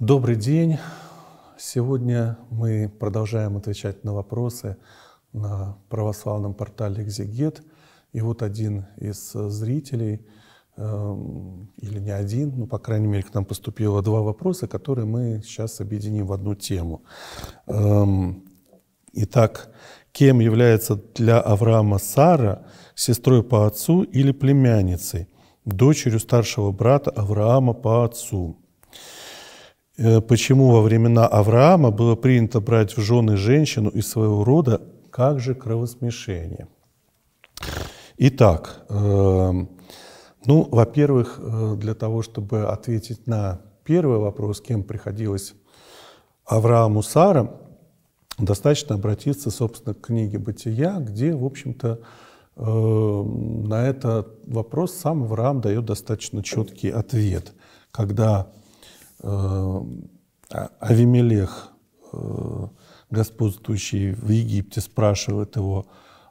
Добрый день. Сегодня мы продолжаем отвечать на вопросы на православном портале «Экзегет». И вот один из зрителей, эм, или не один, ну, по крайней мере, к нам поступило два вопроса, которые мы сейчас объединим в одну тему. Эм, итак, кем является для Авраама Сара, сестрой по отцу или племянницей, дочерью старшего брата Авраама по отцу? Э, почему во времена Авраама было принято брать в жены женщину из своего рода, как же кровосмешение. Итак, эм, ну, во-первых, э, для того, чтобы ответить на первый вопрос, кем приходилось Аврааму Сара, достаточно обратиться, собственно, к книге «Бытия», где, в общем-то, эм, на этот вопрос сам Авраам дает достаточно четкий ответ, когда Э, а-, Авимелех, э, господствующий в Египте, спрашивает его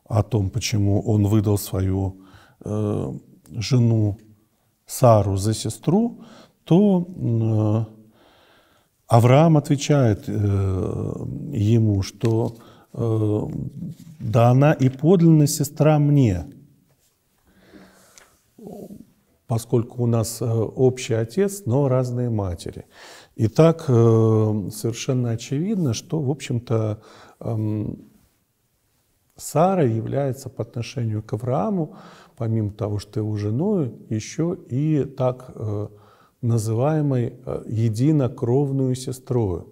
о том, почему он выдал свою э, жену Сару за сестру, то Авраам отвечает ему, что да она и подлинная сестра мне, поскольку у нас э, общий отец, но разные матери. И так э, совершенно очевидно, что, в общем-то, эм, Сара является по отношению к Аврааму, помимо того, что его женой, еще и так э, называемой единокровную сестрой.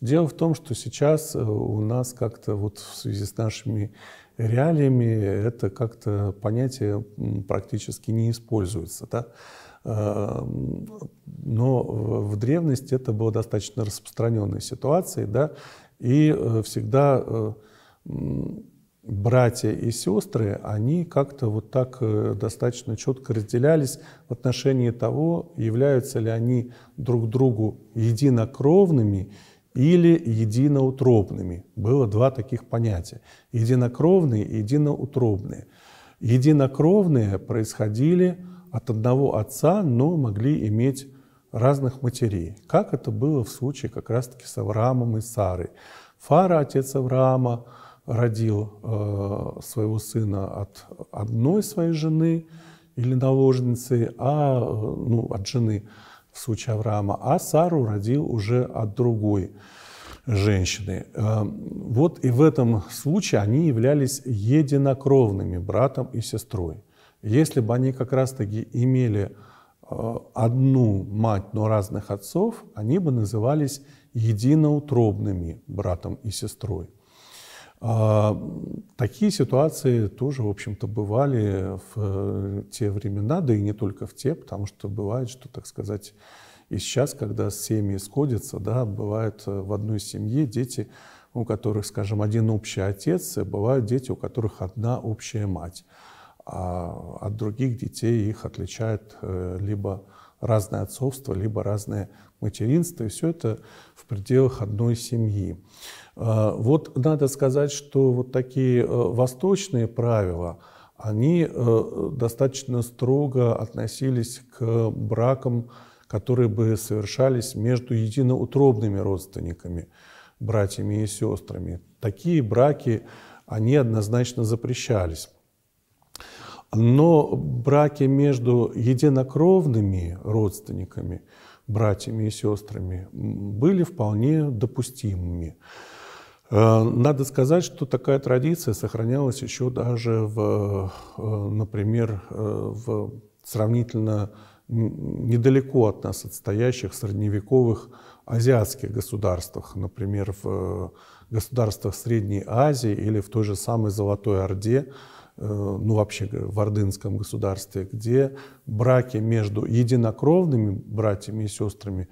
Дело в том, что сейчас у нас как-то вот в связи с нашими реалиями это как-то понятие практически не используется. Да? А, но в древности это было достаточно распространенной ситуацией, да, и э, всегда э, братья и сестры, они как-то вот так э, достаточно четко разделялись в отношении того, являются ли они друг другу единокровными или единоутробными. Было два таких понятия – единокровные и единоутробные. Единокровные происходили от одного отца, но могли иметь разных матерей. Как это было в случае как раз-таки с Авраамом и Сарой. Фара, отец Авраама, родил э, своего сына от одной своей жены или наложницы, а э, ну, от жены – случае Авраама, а Сару родил уже от другой женщины. Эм, вот и в этом случае они являлись единокровными братом и сестрой. Если бы они как раз-таки имели э, одну мать, но разных отцов, они бы назывались единоутробными братом и сестрой. А, такие ситуации тоже, в общем-то, бывали в э, те времена, да и не только в те, потому что бывает, что, так сказать, и сейчас, когда семьи сходятся, да, бывает э, в одной семье дети, у которых, скажем, один общий отец, и бывают дети, у которых одна общая мать. А от других детей их отличает э, либо разное отцовство, либо разное материнство, и все это в пределах одной семьи. А, вот надо сказать, что вот такие э, восточные правила, они э, достаточно строго относились к бракам, которые бы совершались между единоутробными родственниками, братьями и сестрами. Такие браки, они однозначно запрещались. Но браки между единокровными родственниками, братьями и сестрами, были вполне допустимыми. Э, надо сказать, что такая традиция сохранялась еще даже, в, э, например, э, в сравнительно недалеко от нас отстоящих средневековых азиатских государствах, например, в государствах Средней Азии или в той же самой Золотой Орде, Э, ну вообще в ордынском государстве, где браки между единокровными братьями и сестрами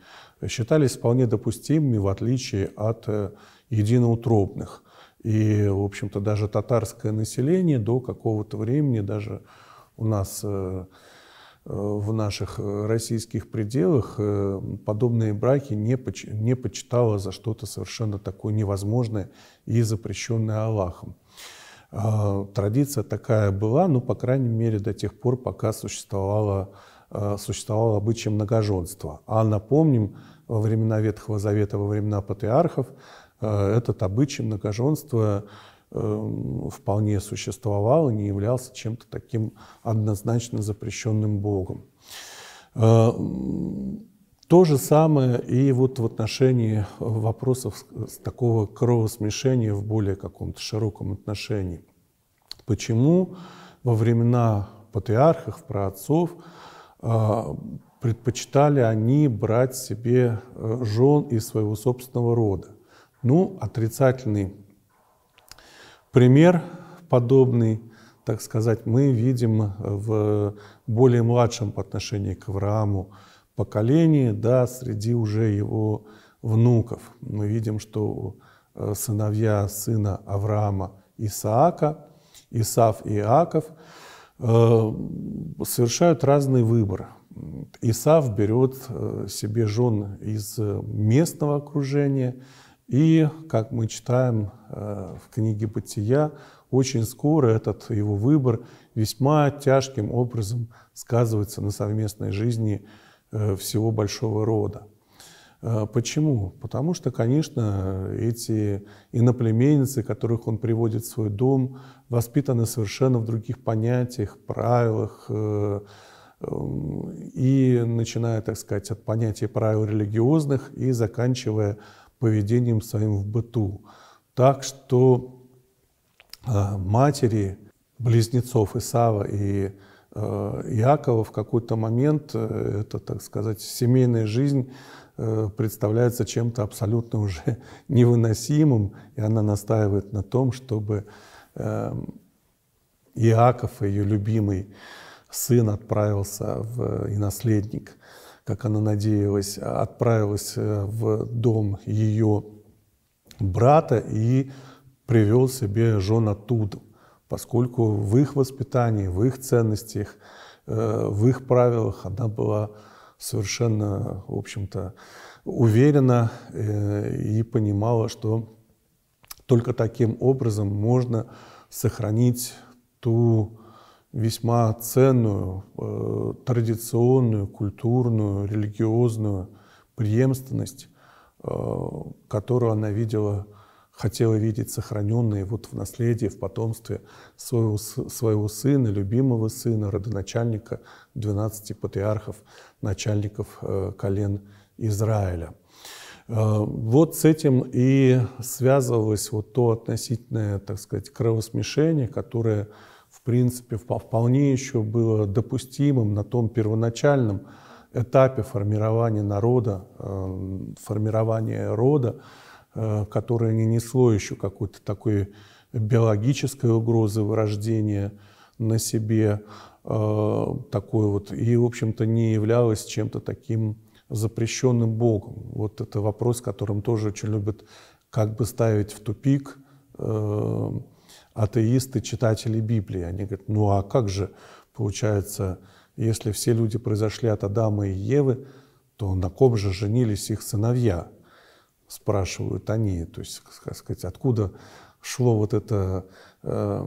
считались вполне допустимыми, в отличие от э, единоутробных. И, в общем-то, даже татарское население до какого-то времени, даже у нас э, в наших российских пределах подобные браки не, поч не почитала за что-то совершенно такое невозможное и запрещенное Аллахом. А, традиция такая была, ну, по крайней мере, до тех пор, пока а, существовало, существовало обычай многоженства. А напомним, во времена Ветхого Завета, во времена патриархов, а, этот обычай многоженства вполне существовал и не являлся чем-то таким однозначно запрещенным Богом. То же самое и вот в отношении э, вопросов такого кровосмешения в более каком-то широком отношении. Почему во времена патриархов, праотцов э, предпочитали они брать себе э, жен из своего собственного рода? Ну, отрицательный пример подобный, так сказать, мы видим в более младшем по отношению к Аврааму, поколении, да, среди уже его внуков. Мы видим, что э, сыновья сына Авраама Исаака, Исав и Иаков, э, совершают разный выбор. Исав берет э, себе жен из местного окружения, и, как мы читаем в книге «Бытия», очень скоро этот его выбор весьма тяжким образом сказывается на совместной жизни Э, всего большого рода. Э, почему? Потому что, конечно, эти иноплеменницы, которых он приводит в свой дом, воспитаны совершенно в других понятиях, правилах, э, эм, и начиная, так сказать, от понятий правил религиозных и заканчивая поведением своим в быту. Так что матери близнецов Исава и Э, Иакова в какой-то момент э, это, так сказать, семейная жизнь э, представляется чем-то абсолютно уже невыносимым, и она настаивает на том, чтобы эм, Иаков, ее любимый сын, отправился в и наследник, как она надеялась, а, отправилась в дом ее брата и привел себе жен оттуда – поскольку в их воспитании, в их ценностях, э, в их правилах она была совершенно, в общем-то, уверена э, и понимала, что только таким образом можно сохранить ту весьма ценную, э, традиционную, культурную, религиозную преемственность, которую она видела хотела видеть сохраненные вот в наследии, в потомстве своего, своего сына, любимого сына, родоначальника 12 патриархов, начальников э, колен Израиля. Э, вот с этим и связывалось вот то относительное, так сказать, кровосмешение, которое, в принципе, вполне еще было допустимым на том первоначальном этапе формирования народа, э, формирования рода, Э, которое не несло еще какой-то такой биологической угрозы вырождения на себе, э, такой вот, и, в общем-то, не являлось чем-то таким запрещенным Богом. Вот это вопрос, которым тоже очень любят как бы ставить в тупик э, атеисты, читатели Библии. Они говорят, ну а как же, получается, если все люди произошли от Адама и Евы, то на ком же женились их сыновья – спрашивают они, то есть, как сказать, откуда шло вот это э,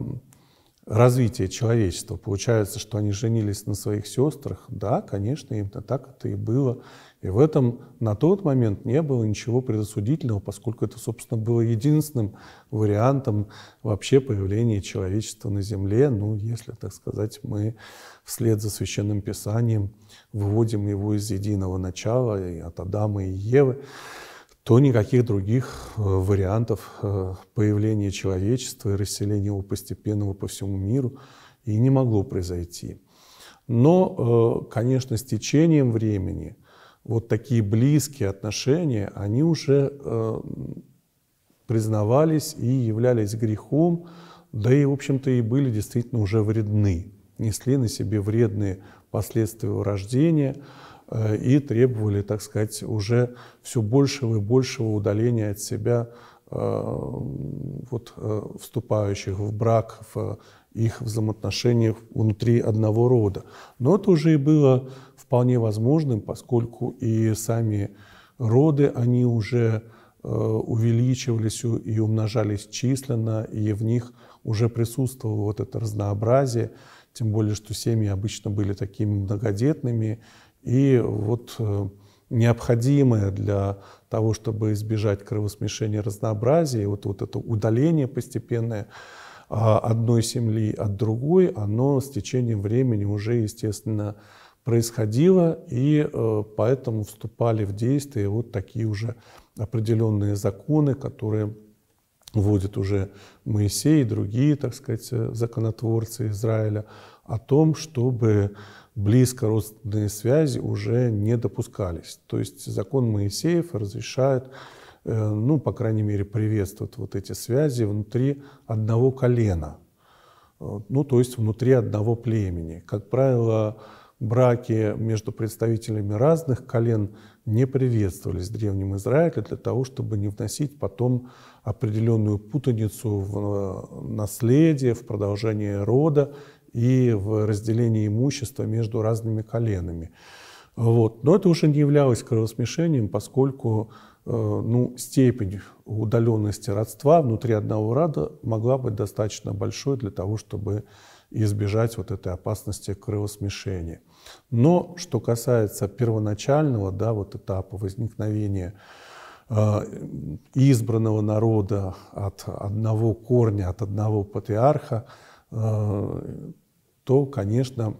развитие человечества. Получается, что они женились на своих сестрах. Да, конечно, именно так это и было. И в этом на тот момент не было ничего предосудительного, поскольку это, собственно, было единственным вариантом вообще появления человечества на Земле. Ну, если, так сказать, мы вслед за Священным Писанием выводим его из единого начала, от Адама и Евы то никаких других э, вариантов э, появления человечества и расселения его постепенного по всему миру и не могло произойти. Но, э, конечно, с течением времени вот такие близкие отношения, они уже признавались и являлись грехом, да и, в общем-то, и были действительно уже вредны, несли на себе вредные последствия рождения – Э, и требовали, так сказать, уже все большего и большего удаления от себя э, вот, э, вступающих в брак, в их взаимоотношениях внутри одного рода. Но это уже и было вполне возможным, поскольку и сами роды, они уже увеличивались и умножались численно, и в них уже присутствовало вот это разнообразие, тем более, что семьи обычно были такими многодетными, и вот э, необходимое для того, чтобы избежать кровосмешения разнообразия, вот, вот это удаление постепенное а, одной земли от другой, оно с течением времени уже, естественно, происходило, и э, поэтому вступали в действие вот такие уже определенные законы, которые вводит уже Моисей и другие, так сказать, законотворцы Израиля о том, чтобы близко родственные связи уже не допускались. То есть закон Моисеев разрешает, э, ну, по крайней мере, приветствует вот эти связи внутри одного колена, э, ну, то есть внутри одного племени. Как правило, браки между представителями разных колен не приветствовались в Древнем Израиле для того, чтобы не вносить потом определенную путаницу в э, наследие, в продолжение рода и в разделении имущества между разными коленами. Вот. Но это уже не являлось кровосмешением, поскольку э, ну, степень удаленности родства внутри одного рода могла быть достаточно большой для того, чтобы избежать вот этой опасности кровосмешения. Но что касается первоначального да, вот этапа возникновения э, избранного народа от одного корня, от одного патриарха, э, то, конечно,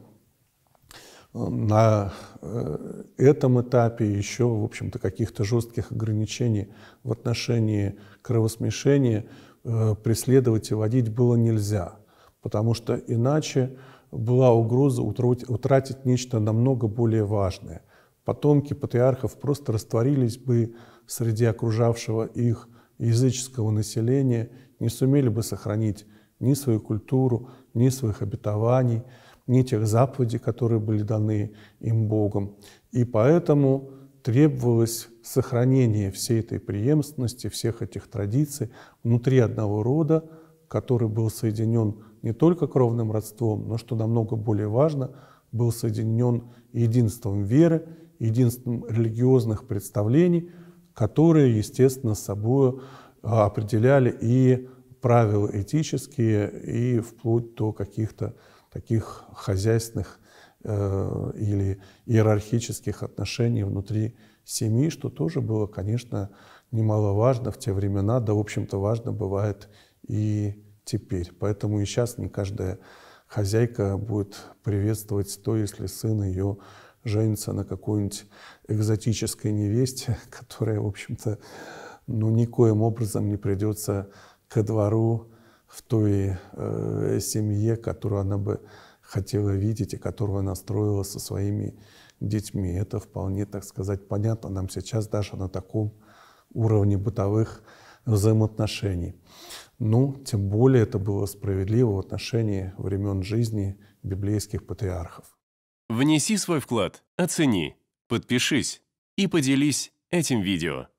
на э, этом этапе еще, в общем-то, каких-то жестких ограничений в отношении кровосмешения э, преследовать и водить было нельзя, потому что иначе была угроза утратить нечто намного более важное. Потомки патриархов просто растворились бы среди окружавшего их языческого населения, не сумели бы сохранить ни свою культуру, ни своих обетований, ни тех заповедей, которые были даны им Богом. И поэтому требовалось сохранение всей этой преемственности, всех этих традиций внутри одного рода, который был соединен не только кровным родством, но, что намного более важно, был соединен единством веры, единством религиозных представлений, которые, естественно, собой а, определяли и правила этические и вплоть до каких-то таких хозяйственных э, или иерархических отношений внутри семьи, что тоже было, конечно, немаловажно в те времена, да, в общем-то, важно бывает и теперь. Поэтому и сейчас не каждая хозяйка будет приветствовать то, если сын ее женится на какой-нибудь экзотической невесте, которая, в общем-то, ну, никоим образом не придется ко двору в той э, семье, которую она бы хотела видеть и которую она строила со своими детьми. Это вполне, так сказать, понятно нам сейчас даже на таком уровне бытовых взаимоотношений. Ну, тем более это было справедливо в отношении времен жизни библейских патриархов. Внеси свой вклад, оцени, подпишись и поделись этим видео.